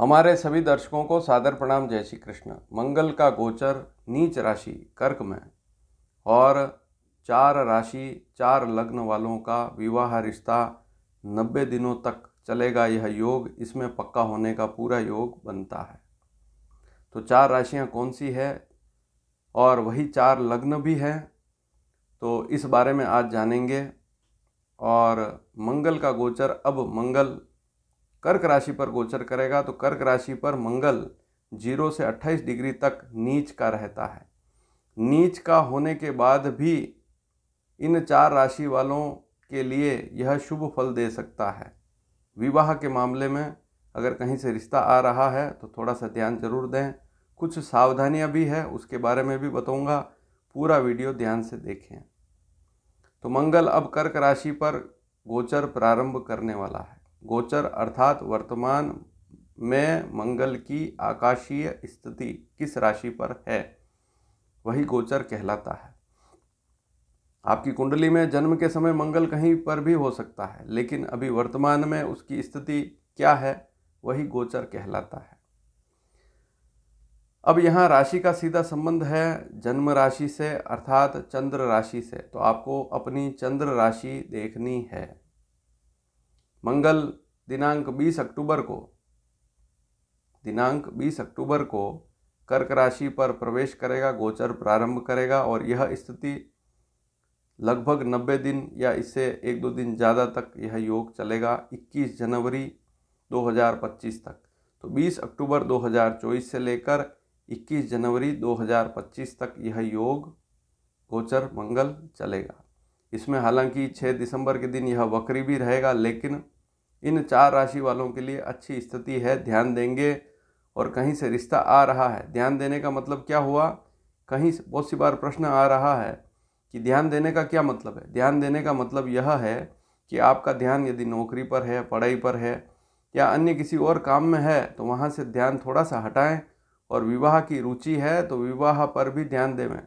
हमारे सभी दर्शकों को सादर प्रणाम जय श्री कृष्ण मंगल का गोचर नीच राशि कर्क में और चार राशि चार लग्न वालों का विवाह रिश्ता नब्बे दिनों तक चलेगा यह योग इसमें पक्का होने का पूरा योग बनता है तो चार राशियां कौन सी है और वही चार लग्न भी हैं तो इस बारे में आज जानेंगे और मंगल का गोचर अब मंगल कर्क राशि पर गोचर करेगा तो कर्क राशि पर मंगल जीरो से अट्ठाईस डिग्री तक नीच का रहता है नीच का होने के बाद भी इन चार राशि वालों के लिए यह शुभ फल दे सकता है विवाह के मामले में अगर कहीं से रिश्ता आ रहा है तो थोड़ा सा ध्यान जरूर दें कुछ सावधानियां भी है उसके बारे में भी बताऊंगा पूरा वीडियो ध्यान से देखें तो मंगल अब कर्क राशि पर गोचर प्रारंभ करने वाला है गोचर अर्थात वर्तमान में मंगल की आकाशीय स्थिति किस राशि पर है वही गोचर कहलाता है आपकी कुंडली में जन्म के समय मंगल कहीं पर भी हो सकता है लेकिन अभी वर्तमान में उसकी स्थिति क्या है वही गोचर कहलाता है अब यहाँ राशि का सीधा संबंध है जन्म राशि से अर्थात चंद्र राशि से तो आपको अपनी चंद्र राशि देखनी है मंगल दिनांक 20 अक्टूबर को दिनांक 20 अक्टूबर को कर्क राशि पर प्रवेश करेगा गोचर प्रारंभ करेगा और यह स्थिति लगभग 90 दिन या इससे एक दो दिन ज़्यादा तक यह योग चलेगा 21 जनवरी 2025 तक तो 20 अक्टूबर 2024 से लेकर 21 जनवरी 2025 तक यह योग गोचर मंगल चलेगा इसमें हालांकि 6 दिसंबर के दिन यह वक्री भी रहेगा लेकिन इन चार राशि वालों के लिए अच्छी स्थिति है ध्यान देंगे और कहीं से रिश्ता आ रहा है ध्यान देने का मतलब क्या हुआ कहीं बहुत सी बार प्रश्न आ रहा है कि ध्यान देने का क्या मतलब है ध्यान देने का मतलब यह है कि आपका ध्यान यदि नौकरी पर है पढ़ाई पर है या अन्य किसी और काम में है तो वहाँ से ध्यान थोड़ा सा हटाएं और विवाह की रुचि है तो विवाह पर भी ध्यान देवें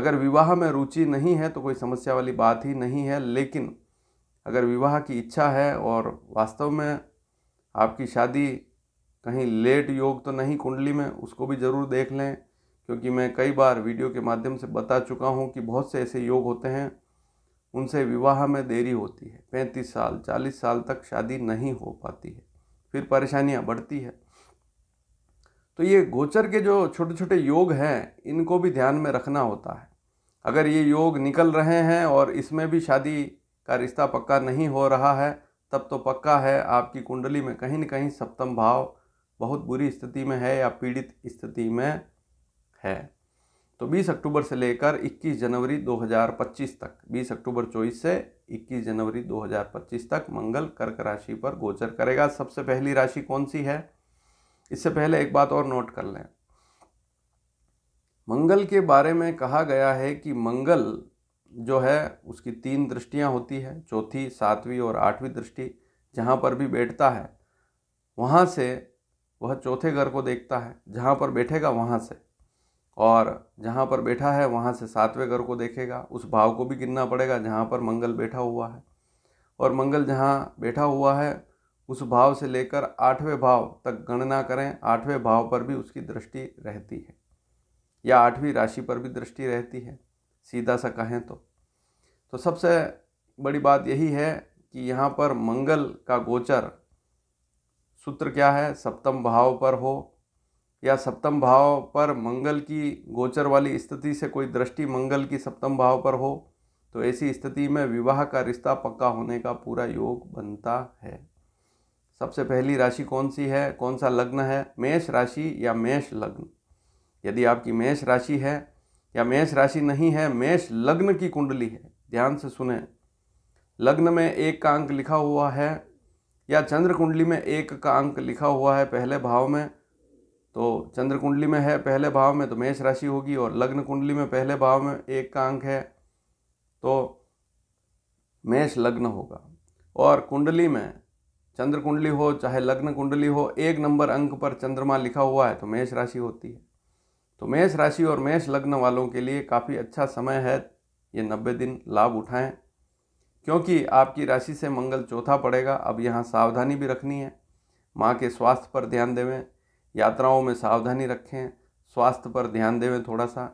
अगर विवाह में रुचि नहीं है तो कोई समस्या वाली बात ही नहीं है लेकिन अगर विवाह की इच्छा है और वास्तव में आपकी शादी कहीं लेट योग तो नहीं कुंडली में उसको भी ज़रूर देख लें क्योंकि मैं कई बार वीडियो के माध्यम से बता चुका हूँ कि बहुत से ऐसे योग होते हैं उनसे विवाह में देरी होती है पैंतीस साल चालीस साल तक शादी नहीं हो पाती है फिर परेशानियाँ बढ़ती है तो ये गोचर के जो छोटे छोटे योग हैं इनको भी ध्यान में रखना होता है अगर ये योग निकल रहे हैं और इसमें भी शादी का रिश्ता पक्का नहीं हो रहा है तब तो पक्का है आपकी कुंडली में कहीं न कहीं सप्तम भाव बहुत बुरी स्थिति में है या पीड़ित स्थिति में है तो 20 अक्टूबर से लेकर 21 जनवरी 2025 तक 20 अक्टूबर 24 से 21 जनवरी 2025 तक मंगल कर्क राशि पर गोचर करेगा सबसे पहली राशि कौन सी है इससे पहले एक बात और नोट कर लें मंगल के बारे में कहा गया है कि मंगल जो है उसकी तीन दृष्टियाँ होती है चौथी सातवीं और आठवीं दृष्टि जहाँ पर भी बैठता है वहाँ से वह चौथे घर को देखता है जहाँ पर बैठेगा वहाँ से और जहाँ पर बैठा है वहाँ से सातवें घर को देखेगा उस भाव को भी गिनना पड़ेगा जहाँ पर मंगल बैठा हुआ है और मंगल जहाँ बैठा हुआ है उस भाव से लेकर आठवें भाव तक गणना करें आठवें भाव पर भी उसकी दृष्टि रहती है या आठवीं राशि पर भी दृष्टि रहती है सीधा सा कहें तो तो सबसे बड़ी बात यही है कि यहाँ पर मंगल का गोचर सूत्र क्या है सप्तम भाव पर हो या सप्तम भाव पर मंगल की गोचर वाली स्थिति से कोई दृष्टि मंगल की सप्तम भाव पर हो तो ऐसी स्थिति में विवाह का रिश्ता पक्का होने का पूरा योग बनता है सबसे पहली राशि कौन सी है कौन सा लग्न है मेष राशि या मेष लग्न यदि आपकी मेष राशि है या मेष राशि नहीं है मेष लग्न की कुंडली है ध्यान से सुने लग्न में एक का अंक लिखा हुआ है या चंद्र कुंडली में एक का अंक लिखा हुआ है पहले भाव में तो चंद्र कुंडली में है पहले भाव में तो मेष राशि होगी और लग्न कुंडली में पहले भाव में एक का अंक है तो मेष लग्न होगा और कुंडली में चंद्र कुंडली हो चाहे लग्न कुंडली हो एक नंबर अंक पर चंद्रमा लिखा हुआ है तो मेष राशि होती है तो मेष राशि और मेष लग्न वालों के लिए काफ़ी अच्छा समय है ये नब्बे दिन लाभ उठाएं क्योंकि आपकी राशि से मंगल चौथा पड़ेगा अब यहाँ सावधानी भी रखनी है माँ के स्वास्थ्य पर ध्यान देवें यात्राओं में सावधानी रखें स्वास्थ्य पर ध्यान देवें थोड़ा सा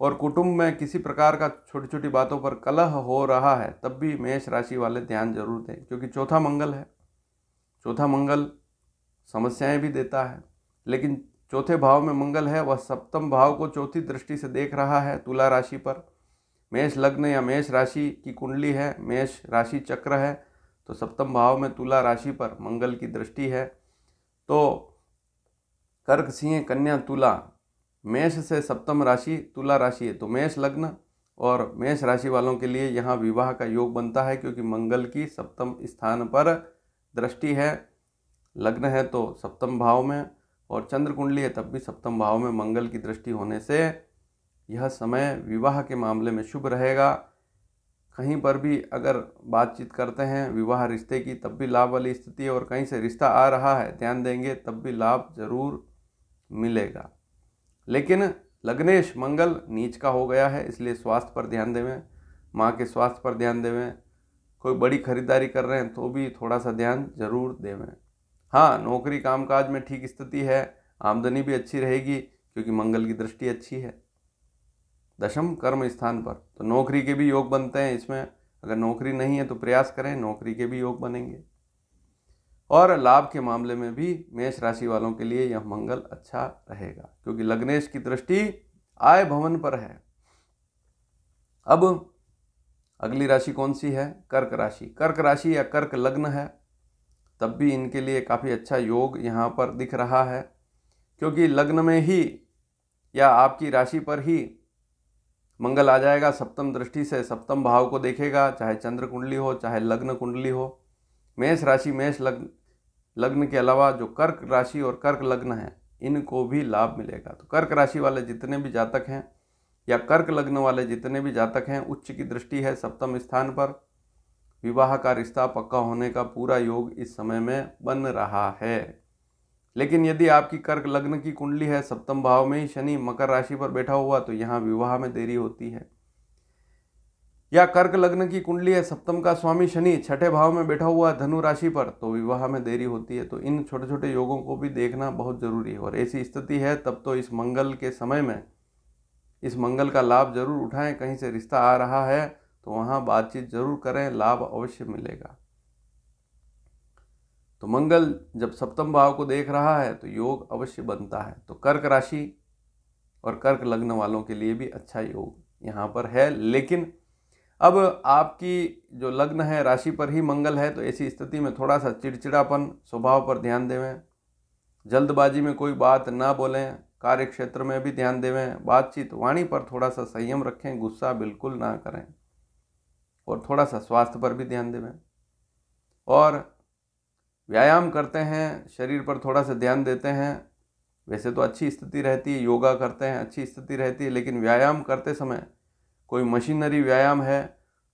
और कुटुंब में किसी प्रकार का छोटी छोटी बातों पर कलह हो रहा है तब भी मेष राशि वाले ध्यान जरूर दें क्योंकि चौथा मंगल है चौथा मंगल समस्याएं भी देता है लेकिन चौथे भाव में मंगल है वह सप्तम भाव को चौथी दृष्टि से देख रहा है तुला राशि पर मेष लग्न या मेष राशि की कुंडली है मेष राशि चक्र है तो सप्तम भाव में तुला राशि पर मंगल की दृष्टि है तो कर्क सिंह कन्या तुला मेष से सप्तम राशि तुला राशि है तो मेष लग्न और मेष राशि वालों के लिए यहाँ विवाह का योग बनता है क्योंकि मंगल की सप्तम स्थान पर दृष्टि है लग्न है तो सप्तम भाव में और चंद्र कुंडली है तब भी सप्तम भाव में मंगल की दृष्टि होने से यह समय विवाह के मामले में शुभ रहेगा कहीं पर भी अगर बातचीत करते हैं विवाह रिश्ते की तब भी लाभ वाली स्थिति और कहीं से रिश्ता आ रहा है ध्यान देंगे तब भी लाभ जरूर मिलेगा लेकिन लग्नेश मंगल नीच का हो गया है इसलिए स्वास्थ्य पर ध्यान देवें माँ के स्वास्थ्य पर ध्यान देवें कोई बड़ी खरीदारी कर रहे हैं तो भी थोड़ा सा ध्यान जरूर देवें हाँ नौकरी कामकाज में ठीक स्थिति है आमदनी भी अच्छी रहेगी क्योंकि मंगल की दृष्टि अच्छी है दशम कर्म स्थान पर तो नौकरी के भी योग बनते हैं इसमें अगर नौकरी नहीं है तो प्रयास करें नौकरी के भी योग बनेंगे और लाभ के मामले में भी मेष राशि वालों के लिए यह मंगल अच्छा रहेगा क्योंकि लग्नेश की दृष्टि आय भवन पर है अब अगली राशि कौन सी है कर्क राशि कर्क राशि या कर्क लग्न है तब भी इनके लिए काफ़ी अच्छा योग यहाँ पर दिख रहा है क्योंकि लग्न में ही या आपकी राशि पर ही मंगल आ जाएगा सप्तम दृष्टि से सप्तम भाव को देखेगा चाहे चंद्र कुंडली हो चाहे लग्न कुंडली हो मेष राशि मेष लग्न लग्न के अलावा जो कर्क राशि और कर्क लग्न है इनको भी लाभ मिलेगा तो कर्क राशि वाले जितने भी जातक हैं या कर्क लग्न वाले जितने भी जातक हैं उच्च की दृष्टि है सप्तम स्थान पर विवाह का रिश्ता पक्का होने का पूरा योग इस समय में बन रहा है लेकिन यदि आपकी कर्क लग्न की कुंडली है सप्तम भाव में ही शनि मकर राशि पर बैठा हुआ तो यहाँ विवाह में देरी होती है या कर्क लग्न की कुंडली है सप्तम का स्वामी शनि छठे भाव में बैठा हुआ धनु राशि पर तो विवाह में देरी होती है तो इन छोटे छोटे योगों को भी देखना बहुत जरूरी है और ऐसी स्थिति है तब तो इस मंगल के समय में इस मंगल का लाभ जरूर उठाएं कहीं से रिश्ता आ रहा है तो वहाँ बातचीत जरूर करें लाभ अवश्य मिलेगा तो मंगल जब सप्तम भाव को देख रहा है तो योग अवश्य बनता है तो कर्क राशि और कर्क लग्न वालों के लिए भी अच्छा योग यहाँ पर है लेकिन अब आपकी जो लग्न है राशि पर ही मंगल है तो ऐसी स्थिति में थोड़ा सा चिड़चिड़ापन स्वभाव पर ध्यान देवें जल्दबाजी में कोई बात ना बोलें कार्य क्षेत्र में भी ध्यान देवें बातचीत वाणी पर थोड़ा सा संयम रखें गुस्सा बिल्कुल ना करें और थोड़ा सा स्वास्थ्य पर भी ध्यान देवें और व्यायाम करते हैं शरीर पर थोड़ा सा ध्यान देते हैं वैसे तो अच्छी स्थिति रहती है योगा करते हैं अच्छी स्थिति रहती है लेकिन व्यायाम करते समय कोई मशीनरी व्यायाम है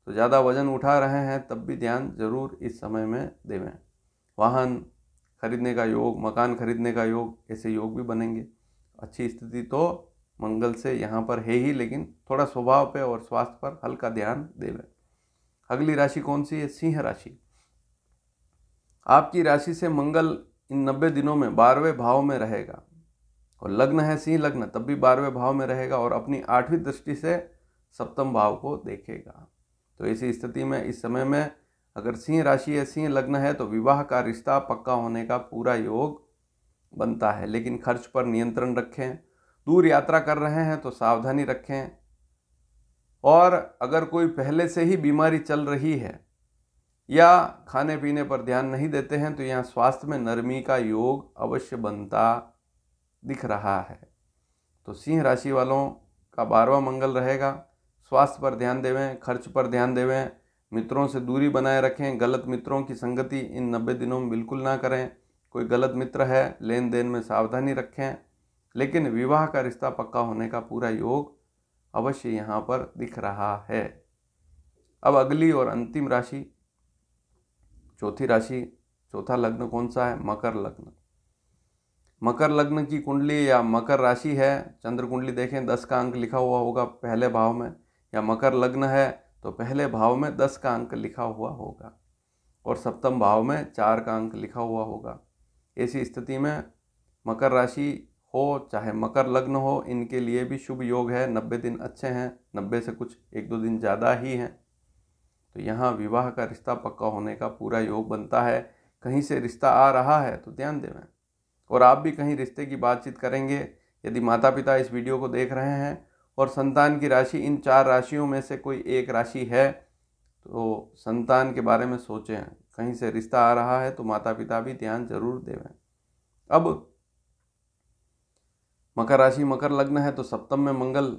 तो ज़्यादा वजन उठा रहे हैं तब भी ध्यान ज़रूर इस समय में देवें वाहन खरीदने का योग मकान खरीदने का योग ऐसे योग भी बनेंगे अच्छी स्थिति तो मंगल से यहाँ पर है ही लेकिन थोड़ा स्वभाव पे और स्वास्थ्य पर हल्का ध्यान देवें अगली राशि कौन सी है सिंह राशि आपकी राशि से मंगल इन नब्बे दिनों में बारहवें भाव में रहेगा और लग्न है सिंह लग्न तब भी बारहवें भाव में रहेगा और अपनी आठवीं दृष्टि से सप्तम भाव को देखेगा तो ऐसी स्थिति में इस समय में अगर सिंह राशि है सिंह लग्न है तो विवाह का रिश्ता पक्का होने का पूरा योग बनता है लेकिन खर्च पर नियंत्रण रखें दूर यात्रा कर रहे हैं तो सावधानी रखें और अगर कोई पहले से ही बीमारी चल रही है या खाने पीने पर ध्यान नहीं देते हैं तो यहाँ स्वास्थ्य में नरमी का योग अवश्य बनता दिख रहा है तो सिंह राशि वालों का बारवा मंगल रहेगा स्वास्थ्य पर ध्यान देवें खर्च पर ध्यान देवें मित्रों से दूरी बनाए रखें गलत मित्रों की संगति इन नब्बे दिनों में बिल्कुल ना करें कोई गलत मित्र है लेन देन में सावधानी रखें लेकिन विवाह का रिश्ता पक्का होने का पूरा योग अवश्य यहाँ पर दिख रहा है अब अगली और अंतिम राशि चौथी राशि चौथा लग्न कौन सा है मकर लग्न मकर लग्न की कुंडली या मकर राशि है चंद्र कुंडली देखें दस का अंक लिखा हुआ होगा पहले भाव में या मकर लग्न है तो पहले भाव में दस का अंक लिखा हुआ होगा और सप्तम भाव में चार का अंक लिखा हुआ होगा ऐसी स्थिति में मकर राशि हो चाहे मकर लग्न हो इनके लिए भी शुभ योग है नब्बे दिन अच्छे हैं नब्बे से कुछ एक दो दिन ज़्यादा ही हैं तो यहाँ विवाह का रिश्ता पक्का होने का पूरा योग बनता है कहीं से रिश्ता आ रहा है तो ध्यान देवें और आप भी कहीं रिश्ते की बातचीत करेंगे यदि माता पिता इस वीडियो को देख रहे हैं और संतान की राशि इन चार राशियों में से कोई एक राशि है तो संतान के बारे में सोचें कहीं से रिश्ता आ रहा है तो माता पिता भी ध्यान जरूर देवें अब मकर राशि मकर लग्न है तो सप्तम में मंगल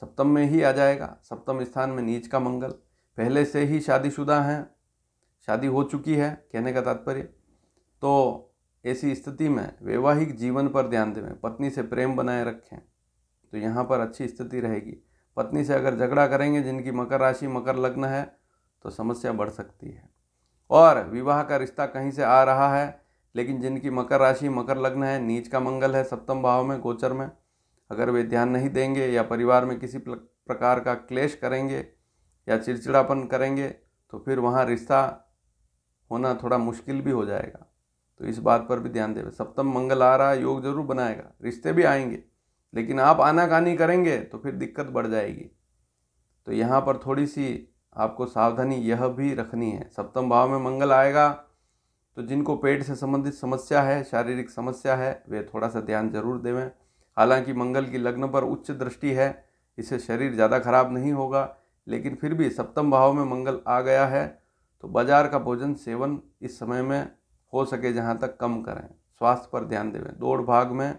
सप्तम में ही आ जाएगा सप्तम स्थान में नीच का मंगल पहले से ही शादीशुदा हैं शादी हो चुकी है कहने का तात्पर्य तो ऐसी स्थिति में वैवाहिक जीवन पर ध्यान दें पत्नी से प्रेम बनाए रखें तो यहाँ पर अच्छी स्थिति रहेगी पत्नी से अगर झगड़ा करेंगे जिनकी मकर राशि मकर लग्न है तो समस्या बढ़ सकती है और विवाह का रिश्ता कहीं से आ रहा है लेकिन जिनकी मकर राशि मकर लग्न है नीच का मंगल है सप्तम भाव में गोचर में अगर वे ध्यान नहीं देंगे या परिवार में किसी प्रकार का क्लेश करेंगे या चिड़चिड़ापन करेंगे तो फिर वहाँ रिश्ता होना थोड़ा मुश्किल भी हो जाएगा तो इस बात पर भी ध्यान देवे सप्तम मंगल आ रहा है योग जरूर बनाएगा रिश्ते भी आएंगे लेकिन आप आनाकानी करेंगे तो फिर दिक्कत बढ़ जाएगी तो यहाँ पर थोड़ी सी आपको सावधानी यह भी रखनी है सप्तम भाव में मंगल आएगा तो जिनको पेट से संबंधित समस्या है शारीरिक समस्या है वे थोड़ा सा ध्यान जरूर देवें हालांकि मंगल की लग्न पर उच्च दृष्टि है इससे शरीर ज़्यादा खराब नहीं होगा लेकिन फिर भी सप्तम भाव में मंगल आ गया है तो बाजार का भोजन सेवन इस समय में हो सके जहाँ तक कम करें स्वास्थ्य पर ध्यान देवें दौड़ भाग में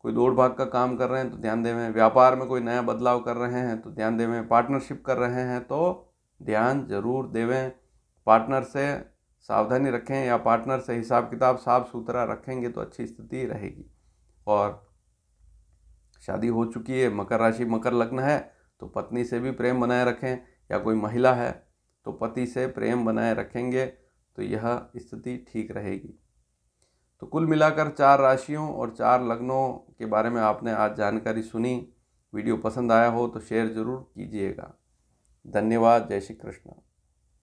कोई दौड़ भाग का काम कर रहे हैं तो ध्यान देवें व्यापार में कोई नया बदलाव कर रहे हैं तो ध्यान देवें पार्टनरशिप कर रहे हैं तो ध्यान जरूर देवें पार्टनर से सावधानी रखें या पार्टनर से हिसाब किताब साफ सुथरा रखेंगे तो अच्छी स्थिति रहेगी और शादी हो चुकी है मकर राशि मकर लग्न है तो पत्नी से भी प्रेम बनाए रखें या कोई महिला है तो पति से प्रेम बनाए रखेंगे तो यह स्थिति ठीक रहेगी तो कुल मिलाकर चार राशियों और चार लग्नों के बारे में आपने आज जानकारी सुनी वीडियो पसंद आया हो तो शेयर ज़रूर कीजिएगा धन्यवाद जय श्री कृष्ण